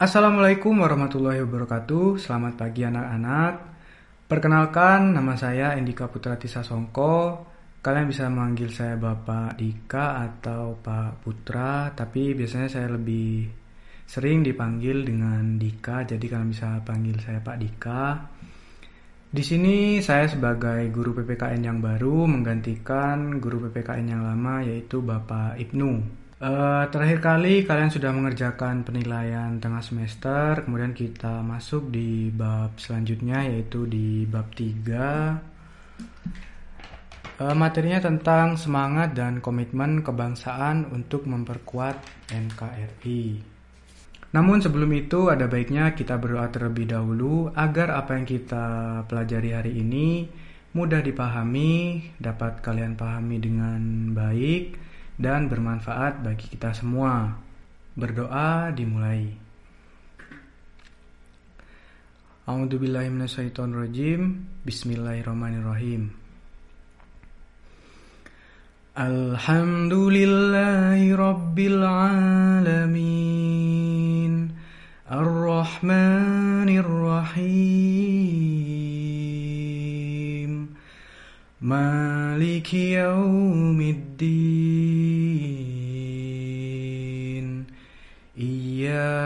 Assalamualaikum warahmatullahi wabarakatuh. Selamat pagi anak-anak. Perkenalkan nama saya Indika Putra Tisa Songko. Kalian bisa manggil saya Bapak Dika atau Pak Putra, tapi biasanya saya lebih sering dipanggil dengan Dika, jadi kalian bisa panggil saya Pak Dika. Di sini saya sebagai guru PPKN yang baru menggantikan guru PPKN yang lama yaitu Bapak Ibnu. Eh, terakhir kali kalian sudah mengerjakan penilaian tengah semester, kemudian kita masuk di bab selanjutnya yaitu di bab 3. Uh, eh, materinya tentang semangat dan komitmen kebangsaan untuk memperkuat NKRI. Namun sebelum itu ada baiknya kita berdoa terlebih dahulu agar apa yang kita pelajari hari ini mudah dipahami, dapat kalian pahami dengan baik dan bermanfaat bagi kita semua. Berdoa dimulai. A'udzubillahiminasyaitonirrojim Bismillahirrahmanirrahim Alhamdulillahi Rabbil Alamin Ar-Rahmanirrahim Maliki Yaumiddin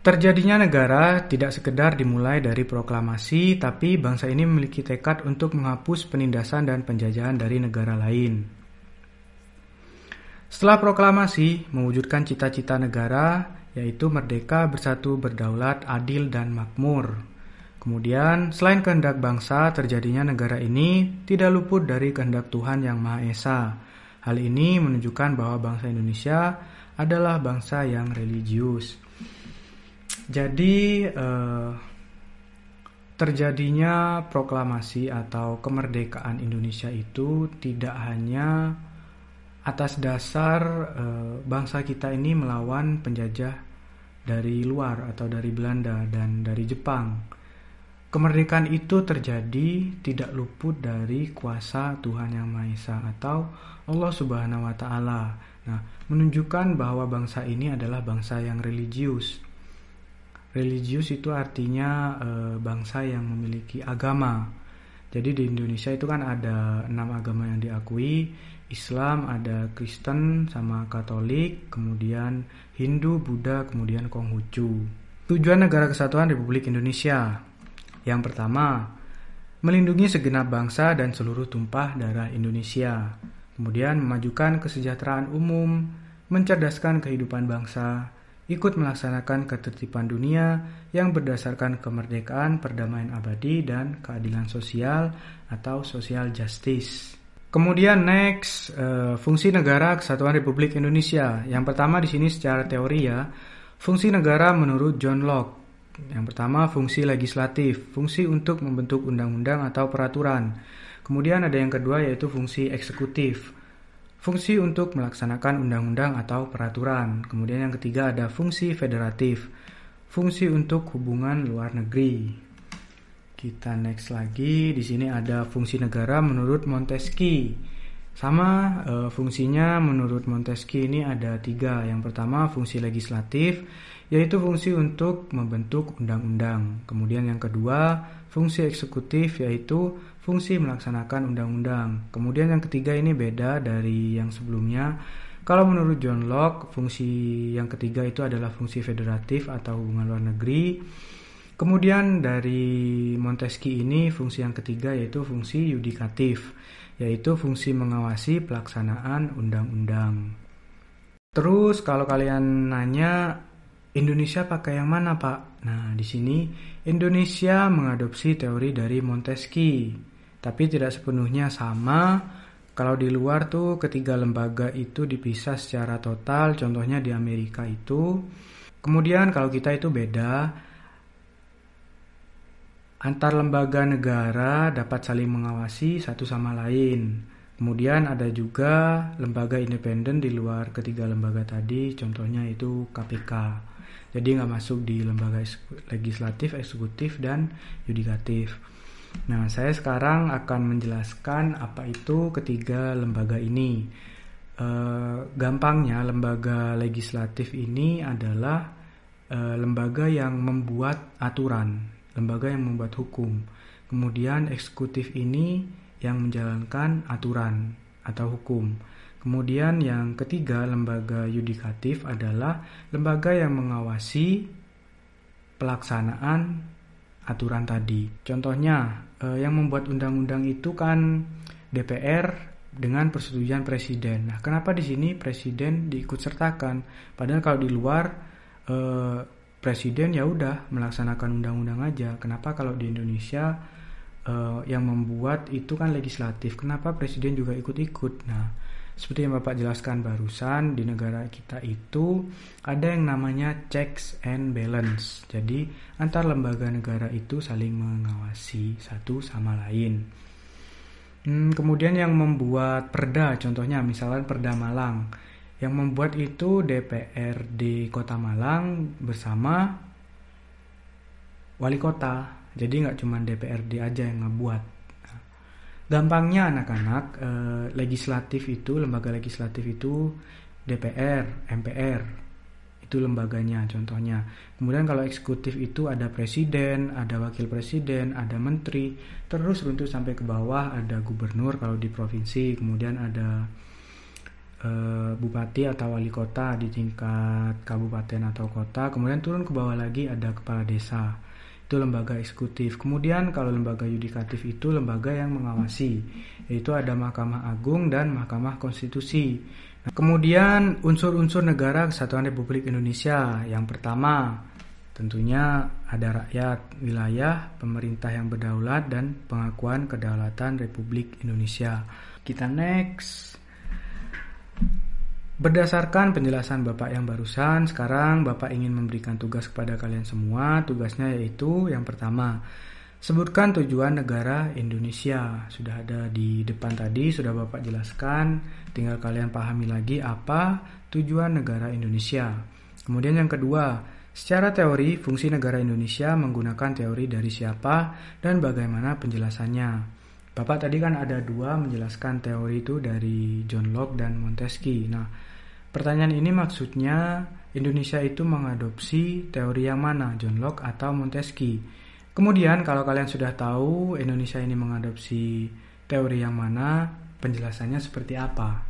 Terjadinya negara tidak sekedar dimulai dari proklamasi, tapi bangsa ini memiliki tekad untuk menghapus penindasan dan penjajahan dari negara lain. Setelah proklamasi, mewujudkan cita-cita negara, yaitu merdeka, bersatu, berdaulat, adil, dan makmur. Kemudian, selain kehendak bangsa, terjadinya negara ini tidak luput dari kehendak Tuhan Yang Maha Esa. Hal ini menunjukkan bahwa bangsa Indonesia adalah bangsa yang religius. Jadi eh, terjadinya proklamasi atau kemerdekaan Indonesia itu tidak hanya atas dasar eh, bangsa kita ini melawan penjajah dari luar atau dari Belanda dan dari Jepang. Kemerdekaan itu terjadi tidak luput dari kuasa Tuhan Yang Maha Esa atau Allah Subhanahu wa taala. Nah, menunjukkan bahwa bangsa ini adalah bangsa yang religius religius itu artinya e, bangsa yang memiliki agama. Jadi di Indonesia itu kan ada enam agama yang diakui, Islam ada Kristen sama Katolik, kemudian Hindu, Buddha, kemudian Konghucu. Tujuan Negara Kesatuan Republik Indonesia yang pertama, melindungi segenap bangsa dan seluruh tumpah darah Indonesia, kemudian memajukan kesejahteraan umum, mencerdaskan kehidupan bangsa, ikut melaksanakan ketertiban dunia yang berdasarkan kemerdekaan, perdamaian abadi, dan keadilan sosial atau social justice. Kemudian next, eh, fungsi negara Kesatuan Republik Indonesia. Yang pertama di sini secara teori ya, fungsi negara menurut John Locke. Yang pertama fungsi legislatif, fungsi untuk membentuk undang-undang atau peraturan. Kemudian ada yang kedua yaitu fungsi eksekutif. Fungsi untuk melaksanakan undang-undang atau peraturan. Kemudian yang ketiga ada fungsi federatif. Fungsi untuk hubungan luar negeri. Kita next lagi, di sini ada fungsi negara menurut Montesquieu. Sama e, fungsinya menurut Montesquieu ini ada tiga. Yang pertama fungsi legislatif, yaitu fungsi untuk membentuk undang-undang. Kemudian yang kedua, fungsi eksekutif yaitu fungsi melaksanakan undang-undang. Kemudian yang ketiga ini beda dari yang sebelumnya. Kalau menurut John Locke, fungsi yang ketiga itu adalah fungsi federatif atau hubungan luar negeri. Kemudian dari Montesquieu ini fungsi yang ketiga yaitu fungsi yudikatif, yaitu fungsi mengawasi pelaksanaan undang-undang. Terus kalau kalian nanya Indonesia pakai yang mana, Pak? Nah, di sini Indonesia mengadopsi teori dari Montesquieu, tapi tidak sepenuhnya sama. Kalau di luar tuh ketiga lembaga itu dipisah secara total, contohnya di Amerika itu. Kemudian kalau kita itu beda, antar lembaga negara dapat saling mengawasi satu sama lain. Kemudian ada juga lembaga independen di luar ketiga lembaga tadi, contohnya itu KPK jadi nggak masuk di lembaga legislatif eksekutif dan yudikatif nah saya sekarang akan menjelaskan apa itu ketiga lembaga ini e, gampangnya lembaga legislatif ini adalah e, lembaga yang membuat aturan lembaga yang membuat hukum kemudian eksekutif ini yang menjalankan aturan atau hukum Kemudian yang ketiga, lembaga yudikatif adalah lembaga yang mengawasi pelaksanaan aturan tadi. Contohnya, eh, yang membuat undang-undang itu kan DPR dengan persetujuan presiden. Nah, kenapa di sini presiden diikutsertakan? Padahal kalau di luar eh, presiden ya udah melaksanakan undang-undang aja. Kenapa kalau di Indonesia eh, yang membuat itu kan legislatif? Kenapa presiden juga ikut-ikut? Nah, seperti yang Bapak jelaskan barusan, di negara kita itu ada yang namanya checks and balance. Jadi, antar lembaga negara itu saling mengawasi satu sama lain. Hmm, kemudian yang membuat perda, contohnya misalnya perda Malang. Yang membuat itu DPRD Kota Malang bersama wali kota. Jadi nggak cuma DPRD aja yang ngebuat. Gampangnya anak-anak eh, legislatif itu lembaga legislatif itu DPR, MPR itu lembaganya contohnya. Kemudian kalau eksekutif itu ada presiden, ada wakil presiden, ada menteri, terus runtuh sampai ke bawah ada gubernur kalau di provinsi, kemudian ada eh, bupati atau wali kota di tingkat kabupaten atau kota, kemudian turun ke bawah lagi ada kepala desa itu lembaga eksekutif. Kemudian kalau lembaga yudikatif itu lembaga yang mengawasi, yaitu ada Mahkamah Agung dan Mahkamah Konstitusi. Nah, kemudian unsur-unsur negara kesatuan Republik Indonesia yang pertama tentunya ada rakyat, wilayah, pemerintah yang berdaulat dan pengakuan kedaulatan Republik Indonesia. Kita next. Berdasarkan penjelasan Bapak yang barusan, sekarang Bapak ingin memberikan tugas kepada kalian semua. Tugasnya yaitu yang pertama, sebutkan tujuan negara Indonesia. Sudah ada di depan tadi, sudah Bapak jelaskan. Tinggal kalian pahami lagi apa tujuan negara Indonesia. Kemudian yang kedua, secara teori fungsi negara Indonesia menggunakan teori dari siapa dan bagaimana penjelasannya. Bapak tadi kan ada dua menjelaskan teori itu dari John Locke dan Montesquieu. Nah, Pertanyaan ini maksudnya Indonesia itu mengadopsi teori yang mana, John Locke atau Montesquieu. Kemudian kalau kalian sudah tahu Indonesia ini mengadopsi teori yang mana, penjelasannya seperti apa.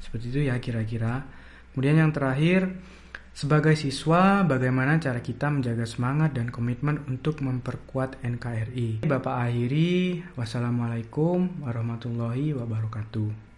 Seperti itu ya kira-kira. Kemudian yang terakhir, sebagai siswa, bagaimana cara kita menjaga semangat dan komitmen untuk memperkuat NKRI? Bapak akhiri, wassalamualaikum warahmatullahi wabarakatuh.